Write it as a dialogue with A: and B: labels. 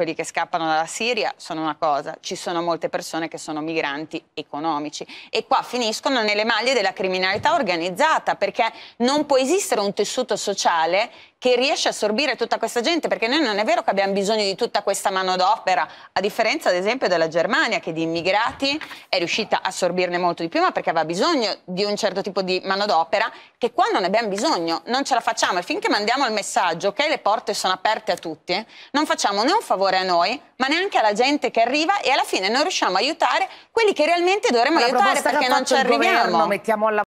A: quelli che scappano dalla Siria sono una cosa, ci sono molte persone che sono migranti economici e qua finiscono nelle maglie della criminalità organizzata perché non può esistere un tessuto sociale che riesce a assorbire tutta questa gente perché noi non è vero che abbiamo bisogno di tutta questa manodopera, a differenza ad esempio della Germania che di immigrati è riuscita a assorbirne molto di più ma perché aveva bisogno di un certo tipo di manodopera che qua non abbiamo bisogno, non ce la facciamo e finché mandiamo il messaggio che le porte sono aperte a tutti, non facciamo né un favore a noi, ma neanche alla gente che arriva e alla fine non riusciamo a aiutare quelli che realmente dovremmo aiutare perché non ci arriviamo.
B: Governo,